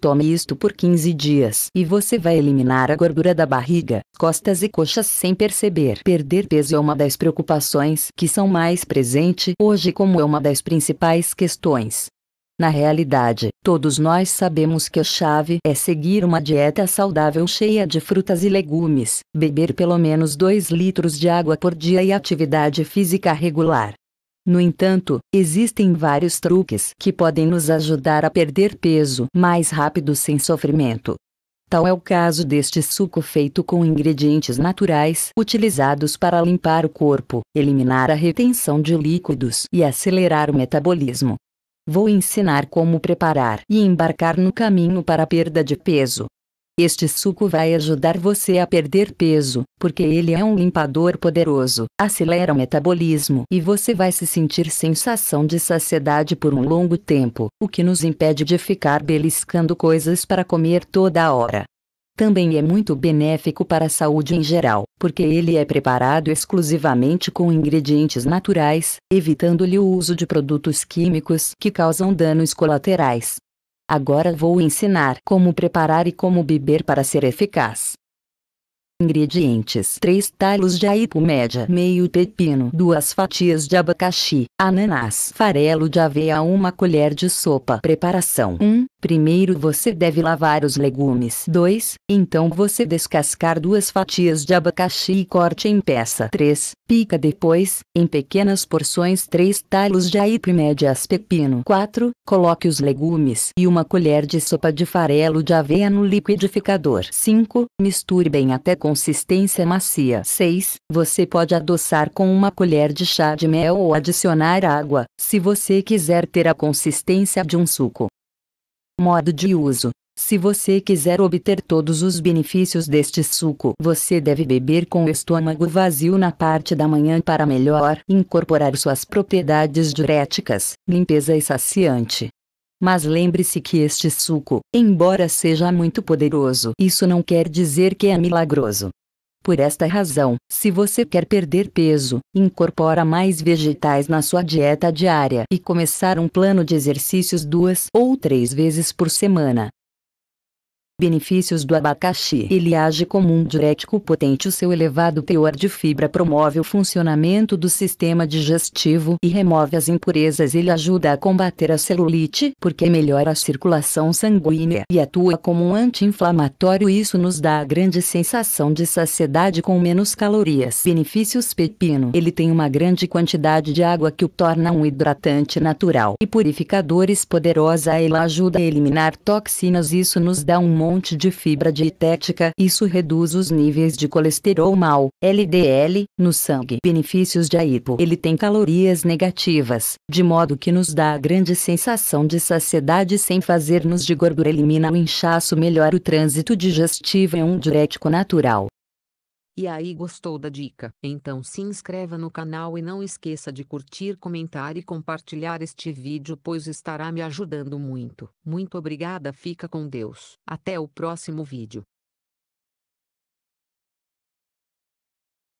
Tome isto por 15 dias e você vai eliminar a gordura da barriga, costas e coxas sem perceber. Perder peso é uma das preocupações que são mais presente hoje como é uma das principais questões. Na realidade, todos nós sabemos que a chave é seguir uma dieta saudável cheia de frutas e legumes, beber pelo menos 2 litros de água por dia e atividade física regular. No entanto, existem vários truques que podem nos ajudar a perder peso mais rápido sem sofrimento. Tal é o caso deste suco feito com ingredientes naturais utilizados para limpar o corpo, eliminar a retenção de líquidos e acelerar o metabolismo. Vou ensinar como preparar e embarcar no caminho para a perda de peso. Este suco vai ajudar você a perder peso, porque ele é um limpador poderoso, acelera o metabolismo e você vai se sentir sensação de saciedade por um longo tempo, o que nos impede de ficar beliscando coisas para comer toda hora. Também é muito benéfico para a saúde em geral, porque ele é preparado exclusivamente com ingredientes naturais, evitando-lhe o uso de produtos químicos que causam danos colaterais. Agora vou ensinar como preparar e como beber para ser eficaz. Ingredientes 3 talos de aipo média meio pepino 2 fatias de abacaxi, ananás farelo de aveia 1 colher de sopa Preparação 1. Primeiro você deve lavar os legumes 2. Então você descascar 2 fatias de abacaxi e corte em peça 3. Pica depois, em pequenas porções 3 talos de aipo média pepino 4. Coloque os legumes e uma colher de sopa de farelo de aveia no liquidificador 5. Misture bem até com consistência macia. 6. Você pode adoçar com uma colher de chá de mel ou adicionar água, se você quiser ter a consistência de um suco. Modo de uso. Se você quiser obter todos os benefícios deste suco, você deve beber com o estômago vazio na parte da manhã para melhor incorporar suas propriedades diuréticas, limpeza e saciante. Mas lembre-se que este suco, embora seja muito poderoso, isso não quer dizer que é milagroso. Por esta razão, se você quer perder peso, incorpora mais vegetais na sua dieta diária e começar um plano de exercícios duas ou três vezes por semana. Benefícios do abacaxi. Ele age como um diurético potente. O seu elevado teor de fibra promove o funcionamento do sistema digestivo e remove as impurezas. Ele ajuda a combater a celulite, porque melhora a circulação sanguínea e atua como um anti-inflamatório. Isso nos dá a grande sensação de saciedade com menos calorias. Benefícios pepino. Ele tem uma grande quantidade de água que o torna um hidratante natural e purificadores poderosa. Ela ajuda a eliminar toxinas. Isso nos dá um Fonte de fibra dietética. Isso reduz os níveis de colesterol mal, LDL, no sangue. Benefícios de aipo. Ele tem calorias negativas, de modo que nos dá a grande sensação de saciedade sem fazer-nos de gordura. Elimina o inchaço, melhora o trânsito digestivo é um diurético natural. E aí gostou da dica? Então se inscreva no canal e não esqueça de curtir, comentar e compartilhar este vídeo pois estará me ajudando muito. Muito obrigada, fica com Deus. Até o próximo vídeo.